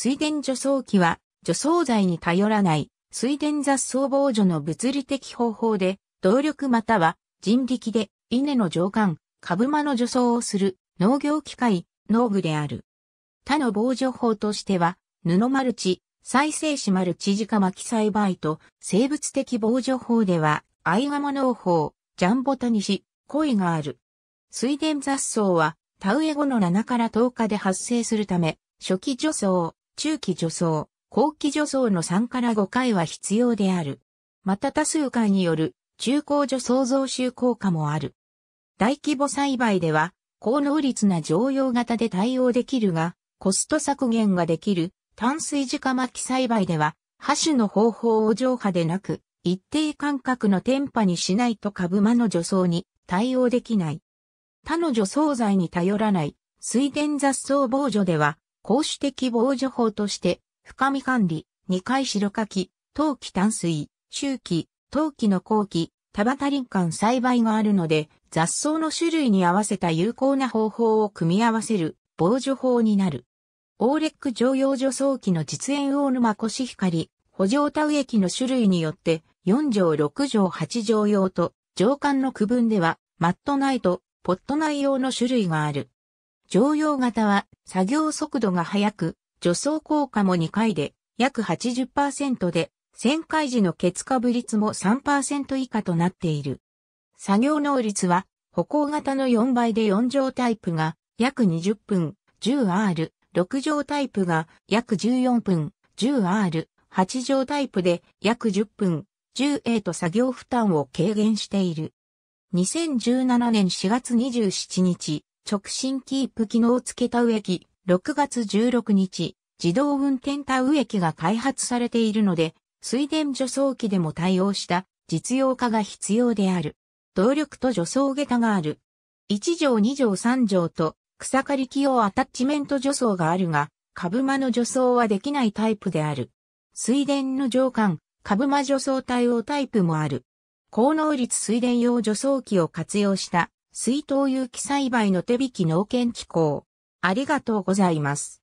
水田除草機は除草剤に頼らない水田雑草防除の物理的方法で動力または人力で稲の上管、株間の除草をする農業機械、農具である。他の防除法としては布マルチ、再生紙マルチ直巻き栽培と生物的防除法では藍釜農法、ジャンボタニシ、恋がある。水田雑草は田植え後の7から10日で発生するため、初期除草、中期助走、後期助走の3から5回は必要である。また多数回による中高除草増収効果もある。大規模栽培では、高能率な常用型で対応できるが、コスト削減ができる淡水直巻き栽培では、破種の方法を上波でなく、一定間隔の天波にしないと株間の除草に対応できない。他の除草剤に頼らない水田雑草防除では、公主的防除法として、深み管理、二回白書き、陶器淡水、周期、陶器の後期、田畑林間栽培があるので、雑草の種類に合わせた有効な方法を組み合わせる防除法になる。オーレック常用除草機の実演大沼コシヒカリ、補助田植機の種類によって、4条6条8条用と、上管の区分では、マット内とポット内用の種類がある。乗用型は作業速度が速く、助走効果も2回で約80%で、旋回時の欠ツかぶ率も3%以下となっている。作業能率は歩行型の4倍で4乗タイプが約20分 10R、6乗タイプが約14分 10R、8乗タイプで約10分 10A と作業負担を軽減している。2017年4月27日、直進キープ機能付けた植木、6月16日、自動運転タ植機が開発されているので、水田除草機でも対応した実用化が必要である。動力と除草下駄がある。1畳2畳3畳と草刈り機用アタッチメント除草があるが、株間の除草はできないタイプである。水田の上管、株間除草対応タイプもある。高能率水田用除草機を活用した水筒有機栽培の手引き農研機構。ありがとうございます。